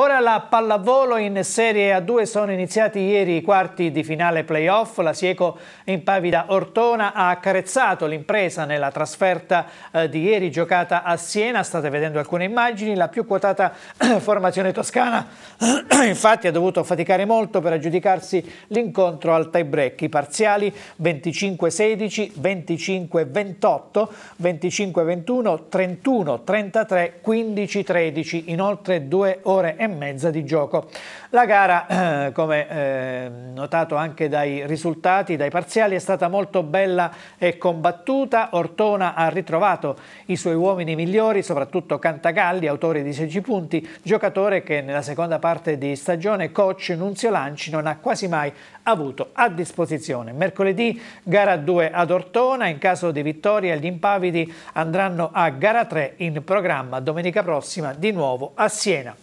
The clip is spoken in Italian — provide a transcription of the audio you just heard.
Ora la pallavolo in Serie A2 sono iniziati ieri i quarti di finale playoff. La Sieco impavida Ortona ha accarezzato l'impresa nella trasferta eh, di ieri giocata a Siena. State vedendo alcune immagini. La più quotata formazione toscana infatti ha dovuto faticare molto per aggiudicarsi l'incontro al tie break. I parziali 25-16, 25-28, 25-21, 31-33, 15-13. Inoltre due ore e mezza di gioco. La gara, come eh, notato anche dai risultati, dai parziali, è stata molto bella e combattuta. Ortona ha ritrovato i suoi uomini migliori, soprattutto Cantagalli, autore di 16 punti, giocatore che nella seconda parte di stagione coach Nunzio Lanci non ha quasi mai avuto a disposizione. Mercoledì gara 2 ad Ortona, in caso di vittoria gli impavidi andranno a gara 3 in programma domenica prossima di nuovo a Siena.